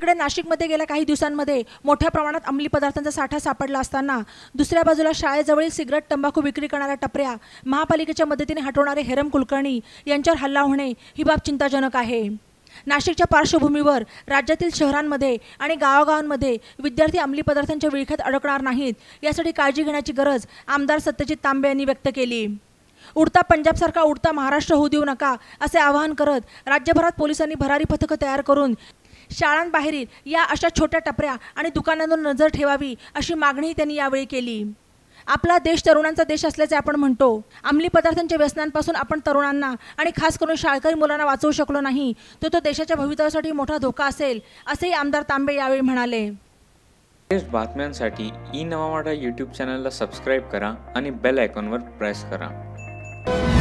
इकडे नाशिकमध्ये गेल्या काही दिवसांमध्ये मोठ्या प्रमाणात अंमली पदार्थांचा साठा सापडला असताना दुसऱ्या बाजूला शाळेजवळील सिगरेट तंबाखू विक्री करणाऱ्या टपऱ्या महापालिकेच्या मदतीने हटवणारे हेरम कुलकर्णी यांच्यावर हल्ला होणे ही बाब चिंताजनक आहे नाशिकच्या पार्श्वभूमीवर राज्यातील शहरांमध्ये आणि गावागावांमध्ये विद्यार्थी अंमली पदार्थांच्या विळख्यात अडकणार नाहीत यासाठी काळजी घेण्याची गरज आमदार सत्यजित तांबे यांनी व्यक्त केली उडता पंजाबसारखा उडता महाराष्ट्र होऊ देऊ नका असे आवाहन करत राज्यभरात पोलिसांनी भरारी पथकं तयार करून शाळांबाहेरील या अशा छोट्या टपऱ्या आणि दुकानांवर नजर ठेवावी अशी मागणीही त्यांनी यावेळी केली आपला देश तरुणांचा देश असल्याचे आपण म्हणतो अंमली पदार्थांच्या व्यसनांपासून आपण तरुणांना आणि खास करून शाळकरी मुलांना वाचवू शकलो नाही तर तो, तो देशाच्या भवितव्यासाठी मोठा धोका असेल असेही आमदार तांबे यावेळी म्हणाले बातम्यांसाठी ई नवामाडा यूट्यूब चॅनलला सबस्क्राईब करा आणि बेल आयकॉनवर प्रेस करा